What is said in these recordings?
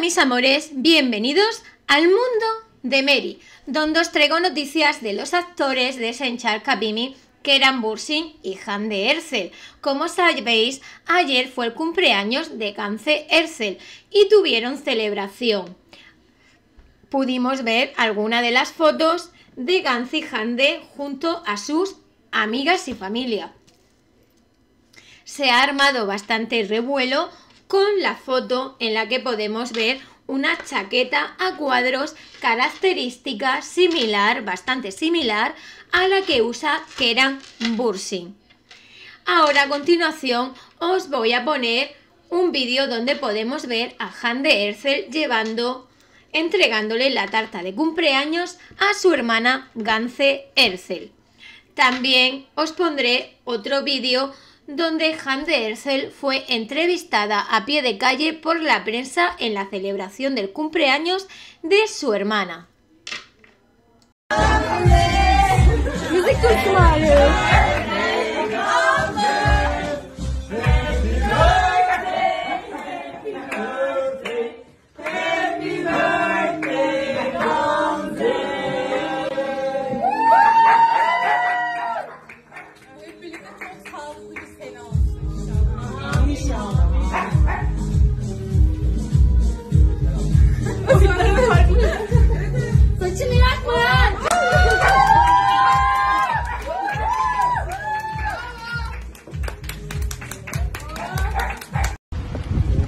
mis amores, bienvenidos al mundo de Mary, donde os traigo noticias de los actores de Senchar Kabimi, eran Bursin y Han de Ercel. Como sabéis, ayer fue el cumpleaños de Gance Ercel y tuvieron celebración. Pudimos ver alguna de las fotos de Gance y Hande junto a sus amigas y familia. Se ha armado bastante revuelo con la foto en la que podemos ver una chaqueta a cuadros característica similar, bastante similar a la que usa Keran Bursin. Ahora a continuación os voy a poner un vídeo donde podemos ver a Han de Erzel llevando, entregándole la tarta de cumpleaños a su hermana Gance Erzel. También os pondré otro vídeo donde de Ersel fue entrevistada a pie de calle por la prensa en la celebración del cumpleaños de su hermana.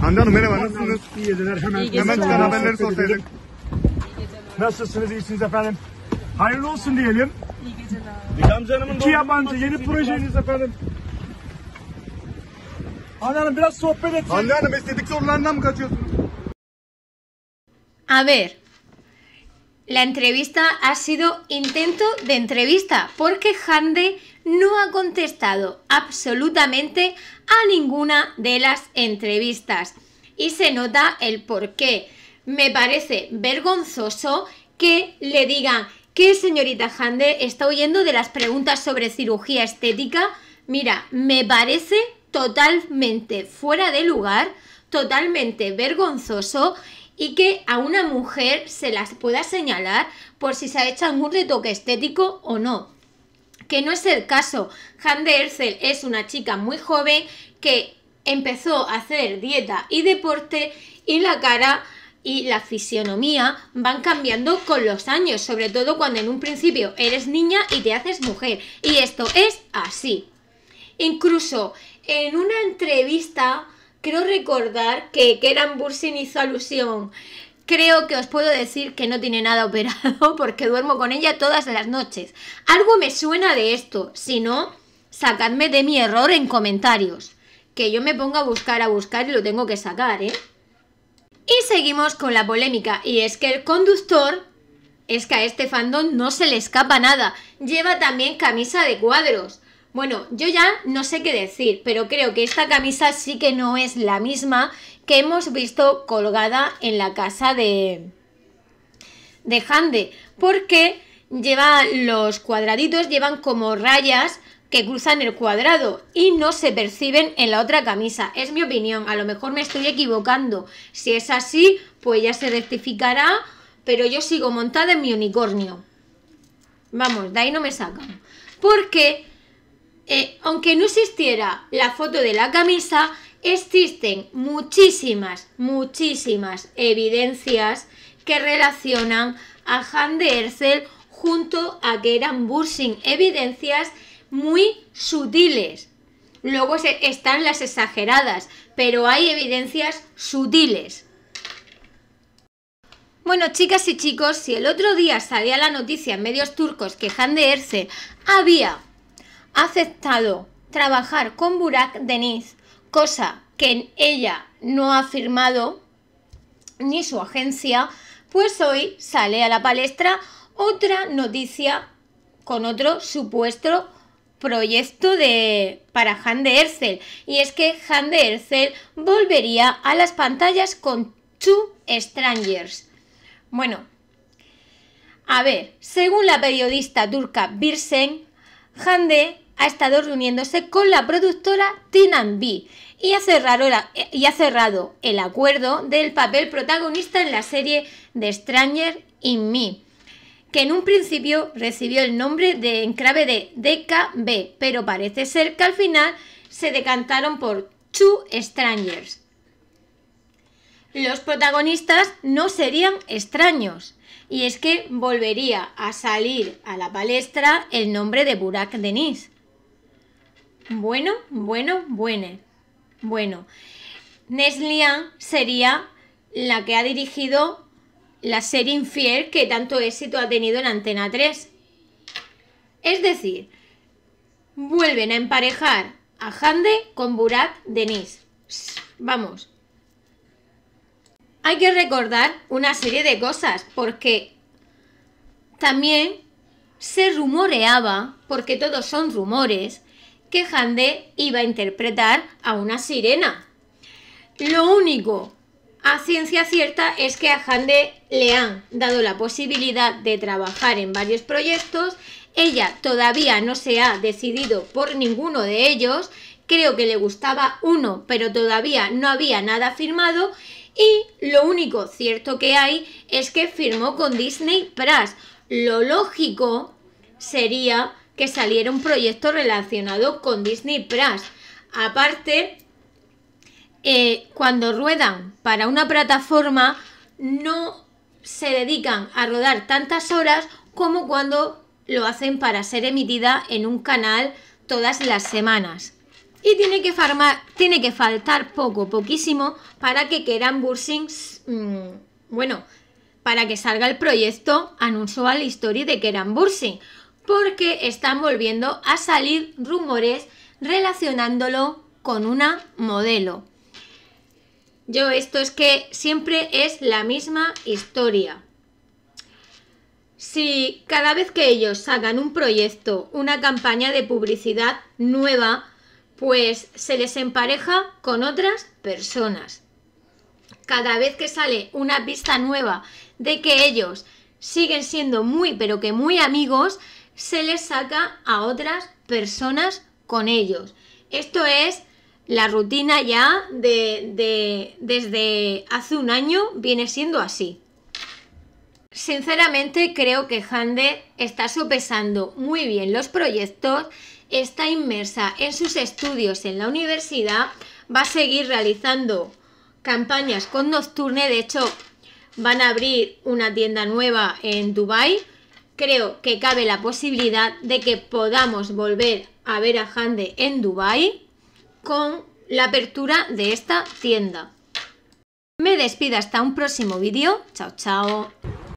Hande Hanım merhaba nasılsınız? İyi geceler hemen. İyi Hemen çıkan haberleri sorsaydın. Nasılsınız iyisiniz efendim? Hayırlı olsun diyelim. İyi geceler. Gamze Hanım'ın İki yabancı yeni projeniz efendim. Hande Hanım biraz sohbet et. Hande Hanım estetik sorularından mı kaçıyorsunuz? A ver, La entrevista ha sido intento de entrevista porque Hande no ha contestado absolutamente a ninguna de las entrevistas. Y se nota el por qué. Me parece vergonzoso que le digan que señorita Hande está oyendo de las preguntas sobre cirugía estética. Mira, me parece totalmente fuera de lugar, totalmente vergonzoso y que a una mujer se las pueda señalar por si se ha hecho algún retoque estético o no que no es el caso. Hande Ercel es una chica muy joven que empezó a hacer dieta y deporte y la cara y la fisionomía van cambiando con los años, sobre todo cuando en un principio eres niña y te haces mujer. Y esto es así. Incluso en una entrevista, creo recordar que Keran Bursin hizo alusión creo que os puedo decir que no tiene nada operado porque duermo con ella todas las noches. Algo me suena de esto, si no, sacadme de mi error en comentarios. Que yo me pongo a buscar, a buscar y lo tengo que sacar, ¿eh? Y seguimos con la polémica, y es que el conductor es que a este fandom no se le escapa nada. Lleva también camisa de cuadros. Bueno, yo ya no sé qué decir, pero creo que esta camisa sí que no es la misma que hemos visto colgada en la casa de, de Hande, porque lleva los cuadraditos, llevan como rayas que cruzan el cuadrado y no se perciben en la otra camisa. Es mi opinión, a lo mejor me estoy equivocando. Si es así, pues ya se rectificará, pero yo sigo montada en mi unicornio. Vamos, de ahí no me sacan. Porque eh, aunque no existiera la foto de la camisa, existen muchísimas, muchísimas evidencias que relacionan a Han de junto a Geran Bursing, evidencias muy sutiles. Luego están las exageradas, pero hay evidencias sutiles. Bueno, chicas y chicos, si el otro día salía la noticia en medios turcos que Han de había aceptado trabajar con Burak Deniz, cosa que ella no ha firmado ni su agencia, pues hoy sale a la palestra otra noticia con otro supuesto proyecto de para Hande Ercel y es que Hande Ercel volvería a las pantallas con Two Strangers. Bueno, a ver, según la periodista turca Birsen, Hande ha estado reuniéndose con la productora Tinan B y ha, cerrado el acuerdo del papel protagonista en la serie The Stranger in Me, que en un principio recibió el nombre de enclave de DKB, pero parece ser que al final se decantaron por Two Strangers. Los protagonistas no serían extraños, y es que volvería a salir a la palestra el nombre de Burak Deniz bueno, bueno, bueno. Bueno. Neslian sería la que ha dirigido la serie Infiel que tanto éxito ha tenido en Antena 3. Es decir, vuelven a emparejar a Hande con Burak Denis. Vamos. Hay que recordar una serie de cosas porque también se rumoreaba, porque todos son rumores, que Hande iba a interpretar a una sirena. Lo único a ciencia cierta es que a Hande le han dado la posibilidad de trabajar en varios proyectos. Ella todavía no se ha decidido por ninguno de ellos. Creo que le gustaba uno, pero todavía no había nada firmado. Y lo único cierto que hay es que firmó con Disney Plus. Lo lógico sería que saliera un proyecto relacionado con Disney Plus. Aparte, eh, cuando ruedan para una plataforma, no se dedican a rodar tantas horas como cuando lo hacen para ser emitida en un canal todas las semanas. Y tiene que, faltar poco, poquísimo, para que Keran Bursing, mm, bueno, para que salga el proyecto a la historia de Keran Bursing porque están volviendo a salir rumores relacionándolo con una modelo. Yo esto es que siempre es la misma historia. Si cada vez que ellos sacan un proyecto, una campaña de publicidad nueva, pues se les empareja con otras personas. Cada vez que sale una pista nueva de que ellos siguen siendo muy pero que muy amigos, se les saca a otras personas con ellos. Esto es la rutina ya de, desde hace un año, viene siendo así. Sinceramente creo que Hande está sopesando muy bien los proyectos, está inmersa en sus estudios en la universidad, va a seguir realizando campañas con Nocturne, de hecho van a abrir una tienda nueva en Dubai creo que cabe la posibilidad de que podamos volver a ver a Hande en Dubai con la apertura de esta tienda. Me despido hasta un próximo vídeo. Chao, chao.